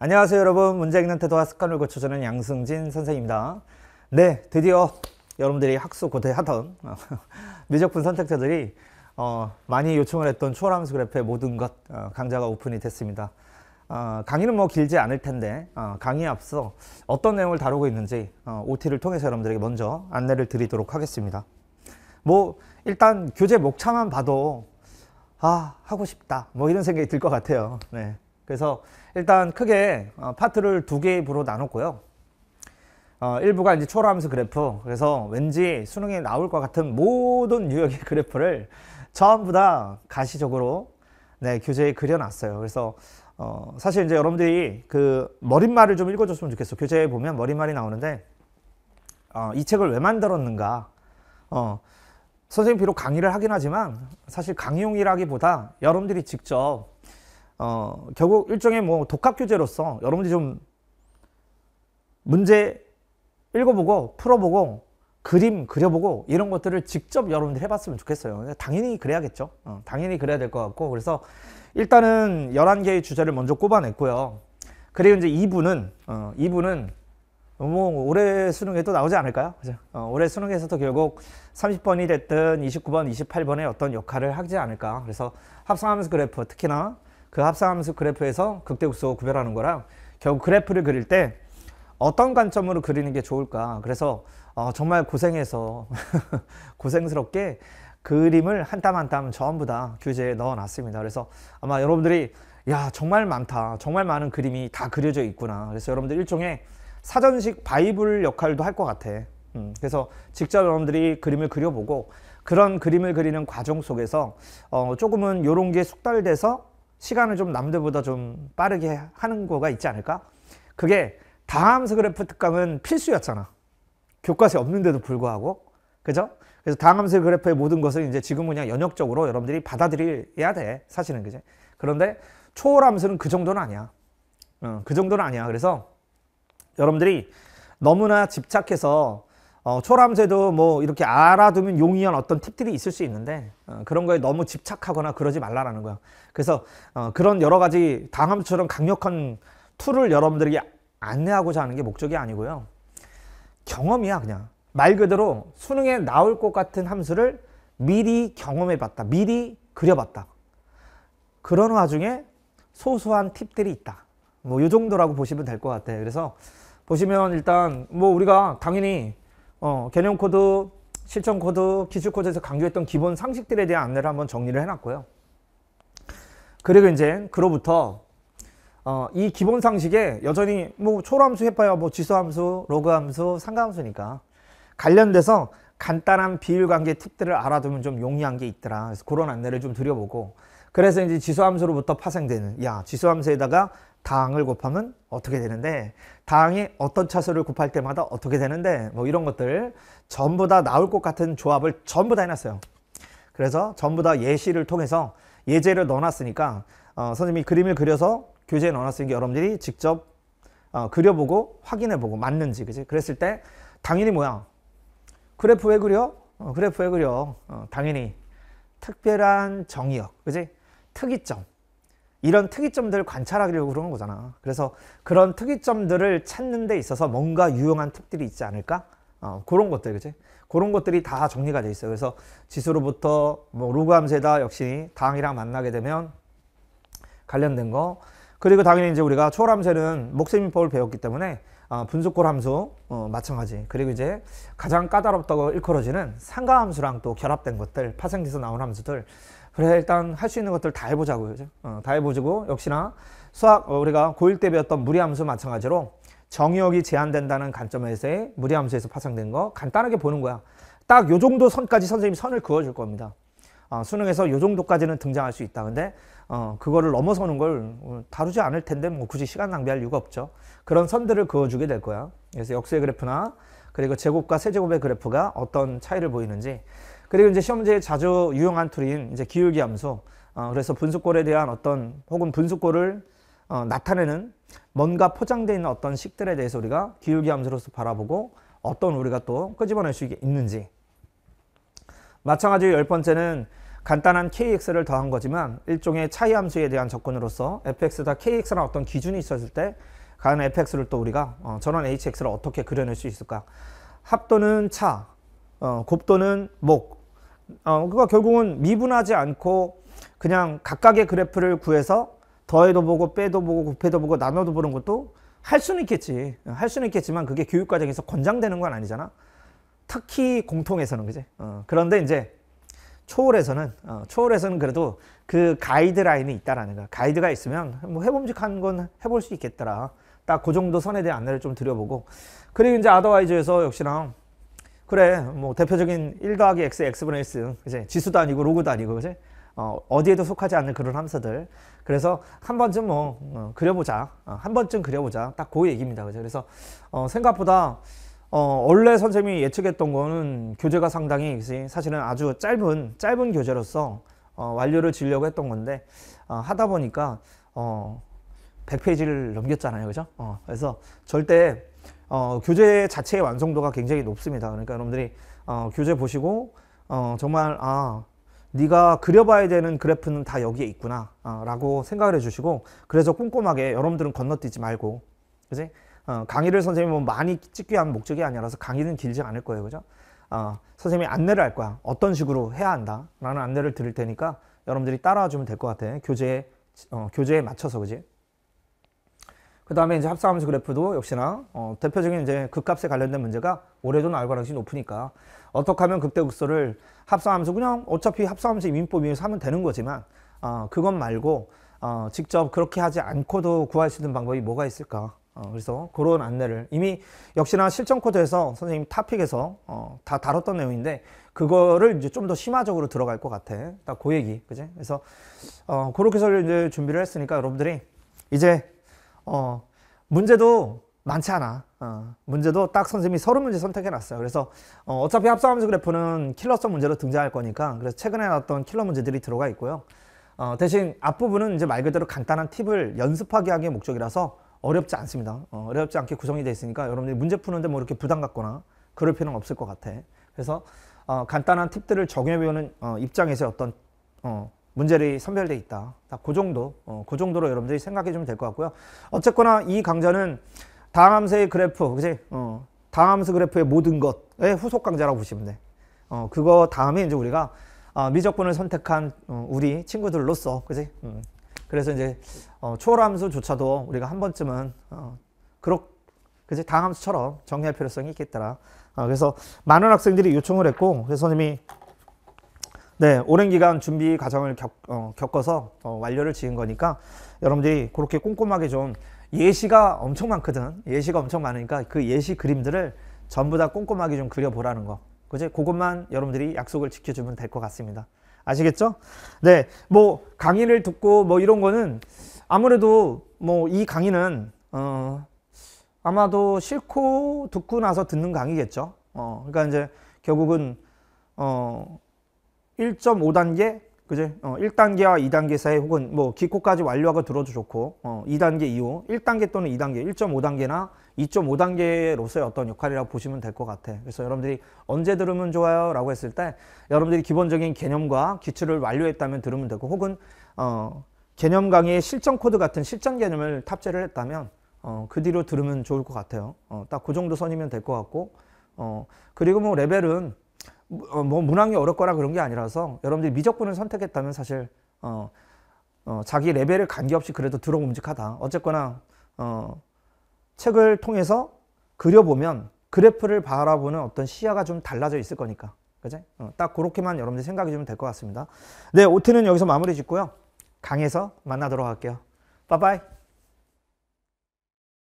안녕하세요 여러분 문제 읽는 태도와 습관을 고쳐주는 양승진 선생입니다 네 드디어 여러분들이 학수 고대하던 미적분 선택자들이 어, 많이 요청을 했던 초월함수 그래프의 모든 것 어, 강좌가 오픈이 됐습니다 어, 강의는 뭐 길지 않을 텐데 어, 강의에 앞서 어떤 내용을 다루고 있는지 OT를 어, 통해서 여러분들에게 먼저 안내를 드리도록 하겠습니다 뭐 일단 교재 목차만 봐도 아 하고 싶다 뭐 이런 생각이 들 것 같아요 네. 그래서 일단 크게 어, 파트를 두 개입으로 나눴고요. 어, 일부가 이제 초월하면 그래프 그래서 왠지 수능에 나올 것 같은 모든 유형의 그래프를 전부 다 가시적으로 네, 교재에 그려놨어요. 그래서 어, 사실 이제 여러분들이 그 머릿말을 좀 읽어줬으면 좋겠어. 교재에 보면 머릿말이 나오는데 어, 이 책을 왜 만들었는가. 어, 선생님 비록 강의를 하긴 하지만 사실 강의용이라기보다 여러분들이 직접 어, 결국 일종의 뭐 독학 교재로서 여러분들이 좀 문제 읽어보고 풀어보고 그림 그려보고 이런 것들을 직접 여러분들이 해봤으면 좋겠어요. 당연히 그래야겠죠. 어, 당연히 그래야 될 것 같고 그래서 일단은 11개의 주제를 먼저 꼽아냈고요. 그리고 이제 2부는 어, 2부는 뭐 올해 수능에 도 나오지 않을까요? 그죠? 어, 올해 수능에서도 결국 30번이 됐든 29번, 28번의 어떤 역할을 하지 않을까. 그래서 합성함수 그래프 특히나 그 합성함수 그래프에서 극대국소 구별하는 거랑 결국 그래프를 그릴 때 어떤 관점으로 그리는 게 좋을까 그래서 어, 정말 고생해서 고생스럽게 그림을 한 땀 한 땀 전부 다 교재에 넣어놨습니다 그래서 아마 여러분들이 야 정말 많다 정말 많은 그림이 다 그려져 있구나 그래서 여러분들 일종의 사전식 바이블 역할도 할 것 같아 음, 그래서 직접 여러분들이 그림을 그려보고 그런 그림을 그리는 과정 속에서 어, 조금은 이런 게 숙달돼서 시간을 좀 남들보다 좀 빠르게 하는 거가 있지 않을까? 그게 다함수 그래프 특강은 필수였잖아. 교과서에 없는데도 불구하고. 그죠? 그래서 다함수 그래프의 모든 것을 이제 지금 은 그냥 연역적으로 여러분들이 받아들여야 돼. 사실은 그지. 그런데 초월함수는 그 정도는 아니야. 어, 그 정도는 아니야. 그래서 여러분들이 너무나 집착해서 어, 초람새도 뭐 이렇게 알아두면 용이한 어떤 팁들이 있을 수 있는데 어, 그런 거에 너무 집착하거나 그러지 말라라는 거야. 그래서 어, 그런 여러 가지 당함처럼 강력한 툴을 여러분들에게 안내하고자 하는 게 목적이 아니고요. 경험이야 그냥. 말 그대로 수능에 나올 것 같은 함수를 미리 경험해봤다. 미리 그려봤다. 그런 와중에 소소한 팁들이 있다. 뭐 이 정도라고 보시면 될 것 같아요. 그래서 보시면 일단 뭐 우리가 당연히 어, 개념 코드, 실천 코드, 기출 코드에서 강조했던 기본 상식들에 대한 안내를 한번 정리를 해놨고요. 그리고 이제 그로부터 어, 이 기본 상식에 여전히 뭐 초함수 해봐야 뭐 지수함수, 로그함수, 상가함수니까 관련돼서 간단한 비율관계 팁들을 알아두면 좀 용이한 게 있더라. 그래서 그런 안내를 좀 드려보고 그래서 이제 지수함수로부터 파생되는 야 지수함수에다가 당을 곱하면 어떻게 되는데 당이 어떤 차수를 곱할 때마다 어떻게 되는데 뭐 이런 것들 전부 다 나올 것 같은 조합을 전부 다 해놨어요. 그래서 전부 다 예시를 통해서 예제를 넣어놨으니까 어, 선생님이 그림을 그려서 교재에 넣어놨으니까 여러분들이 직접 어, 그려보고 확인해보고 맞는지 그지 그랬을 때 당연히 뭐야 그래프 왜 그려? 어, 그래프 왜 그려? 어, 당연히 특별한 정의역 그지 특이점 이런 특이점들을 관찰하려고 그런 거잖아. 그래서 그런 특이점들을 찾는 데 있어서 뭔가 유용한 팁들이 있지 않을까? 어, 그런 것들, 그치? 그런 것들이 다 정리가 돼 있어요. 그래서 지수로부터 뭐 로그 함수다 역시 당이랑 만나게 되면 관련된 거. 그리고 당연히 이제 우리가 초월함수는 목세민법을 배웠기 때문에 어, 분수꼴 함수 어, 마찬가지. 그리고 이제 가장 까다롭다고 일컬어지는 상가함수랑 또 결합된 것들, 파생돼서 나온 함수들 그래 일단 할 수 있는 것들 다 해보자고요. 어, 다 해보자고 역시나 수학 어, 우리가 고1 때 배웠던 무리함수 마찬가지로 정의역이 제한된다는 관점에서의 무리함수에서 파생된 거 간단하게 보는 거야. 딱 요 정도 선까지 선생님이 선을 그어줄 겁니다. 어, 수능에서 요 정도까지는 등장할 수 있다. 근데 어, 그거를 넘어서는 걸 다루지 않을 텐데 뭐 굳이 시간 낭비할 이유가 없죠. 그런 선들을 그어주게 될 거야. 그래서 역수의 그래프나 그리고 제곱과 세제곱의 그래프가 어떤 차이를 보이는지 그리고 이제 시험지에 자주 유용한 툴인 이제 기울기 함수. 어, 그래서 분수꼴에 대한 어떤 혹은 분수꼴을 어, 나타내는 뭔가 포장되어 있는 어떤 식들에 대해서 우리가 기울기 함수로서 바라보고 어떤 우리가 또 끄집어낼 수 있는지. 마찬가지로 열 번째는 간단한 kx를 더한 거지만 일종의 차이 함수에 대한 접근으로서 fx다 kx라는 어떤 기준이 있었을 때 과연 fx를 또 우리가 어, 전원 hx를 어떻게 그려낼 수 있을까? 합도는 차, 어, 곱도는 목, 어, 그러니까 결국은 미분하지 않고 그냥 각각의 그래프를 구해서 더해도 보고 빼도 보고 곱해도 보고 나눠도 보는 것도 할 수는 있겠지. 할 수는 있겠지만 그게 교육 과정에서 권장되는 건 아니잖아. 특히 공통에서는 그지. 어, 그런데 이제 초월에서는 어, 초월에서는 그래도 그 가이드라인이 있다라는 거. 가이드가 있으면 뭐 해봄직한 건 해볼 수 있겠더라. 딱 그 정도 선에 대한 안내를 좀 드려보고 그리고 이제 아더와이저에서 역시나 그래 뭐 대표적인 1 더하기 x x분의 x 이제 지수도 아니고 로그도 아니고 그제 어, 어디에도 속하지 않는 그런 함수들 그래서 한 번쯤 뭐 어, 그려보자 어, 한 번쯤 그려보자 딱 그 얘기입니다 그죠 그래서 어, 생각보다 어, 원래 선생님이 예측했던 거는 교재가 상당히 그치? 사실은 아주 짧은 짧은 교재로서 어, 완료를 지려고 했던 건데 어, 하다 보니까 어, 100페이지를 넘겼잖아요 그죠 어, 그래서 절대 어, 교재 자체의 완성도가 굉장히 높습니다. 그러니까 여러분들이 어, 교재 보시고 어, 정말 아 네가 그려봐야 되는 그래프는 다 여기에 있구나 어, 라고 생각을 해주시고 그래서 꼼꼼하게 여러분들은 건너뛰지 말고 그지 어, 강의를 선생님이 뭐 많이 찍기 위한 목적이 아니라서 강의는 길지 않을 거예요 그죠 어, 선생님이 안내를 할 거야 어떤 식으로 해야 한다 라는 안내를 드릴 테니까 여러분들이 따라와 주면 될 것 같아 교재에 어, 교재에 맞춰서 그지 그 다음에 이제 합사함수 그래프도 역시나 어, 대표적인 이제 극값에 관련된 문제가 올해도 나올 가능성이 높으니까 어떻게 하면 극대극소를 합성함수 그냥 어차피 합사함수 이민법 위에서 하면 되는 거지만 어, 그것 말고 어, 직접 그렇게 하지 않고도 구할 수 있는 방법이 뭐가 있을까 어, 그래서 그런 안내를 이미 역시나 실전 코드에서 선생님 타픽에서 어, 다 다뤘던 내용인데 그거를 이제 좀 더 심화적으로 들어갈 것 같아 딱 그 얘기 그지 그래서 어, 그렇게 해서 이제 준비를 했으니까 여러분들이 이제 어, 문제도 많지 않아. 어, 문제도 딱 선생님이 서른 문제 선택해놨어요. 그래서 어, 차피 합성함수 그래프는 킬러성 문제로 등장할 거니까 그래서 최근에 나왔던 킬러 문제들이 들어가 있고요. 어, 대신 앞부분은 이제 말 그대로 간단한 팁을 연습하게 하기의 목적이라서 어렵지 않습니다. 어, 렵지 않게 구성이 되어 있으니까 여러분들이 문제 푸는데 뭐 이렇게 부담 갖거나 그럴 필요는 없을 것 같아. 그래서 어, 간단한 팁들을 적용해 보는 어, 입장에서 어떤 어, 문제들이 선별돼 있다. 딱그 정도, 어, 그 정도로 여러분들이 생각해 주면 될 것 같고요. 어쨌거나 이 강좌는 다항함의 그래프, 그지? 어, 다항함 그래프의 모든 것의 후속 강좌라고 보시면 돼. 어, 그거 다음에 이제 우리가 어, 미적분을 선택한 어, 우리 친구들로서, 그지? 음, 그래서 이제 어, 초월함수조차도 우리가 한 번쯤은 어, 그렇 그지 다항수처럼 정리할 필요성이 있겠더라. 어, 그래서 많은 학생들이 요청을 했고, 그래서 선생님이 네, 오랜 기간 준비 과정을 겪, 어, 겪어서 어, 완료를 지은 거니까 여러분들이 그렇게 꼼꼼하게 좀 예시가 엄청 많거든. 예시가 엄청 많으니까 그 예시 그림들을 전부 다 꼼꼼하게 좀 그려보라는 거. 그제 그것만 여러분들이 약속을 지켜주면 될 것 같습니다. 아시겠죠? 네, 뭐 강의를 듣고 뭐 이런 거는 아무래도 뭐 이 강의는 어, 아마도 싫고 듣고 나서 듣는 강의겠죠. 어, 그러니까 이제 결국은 어, 1.5단계 그지? 어, 1단계와 2단계 사이 혹은 뭐 기코까지 완료하고 들어도 좋고 어, 2단계 이후 1단계 또는 2단계, 1.5단계나 2.5단계로서의 어떤 역할이라고 보시면 될 것 같아. 그래서 여러분들이 언제 들으면 좋아요? 라고 했을 때 여러분들이 기본적인 개념과 기출을 완료했다면 들으면 되고 혹은 어, 개념 강의의 실전 코드 같은 실전 개념을 탑재를 했다면 어, 그 뒤로 들으면 좋을 것 같아요. 어, 딱그 정도 선이면 될 것 같고 어, 그리고 뭐 레벨은 어, 뭐 문항이 어렵거나 그런 게 아니라서 여러분들이 미적분을 선택했다면 사실 어, 어, 자기 레벨을 관계없이 그래도 들어움직하다 어쨌거나 어, 책을 통해서 그려보면 그래프를 바라보는 어떤 시야가 좀 달라져 있을 거니까. 그제? 어, 딱 그렇게만 여러분들 생각해 주면 될 것 같습니다. 네, 오트는 여기서 마무리 짓고요. 강에서 만나도록 할게요. 빠빠이.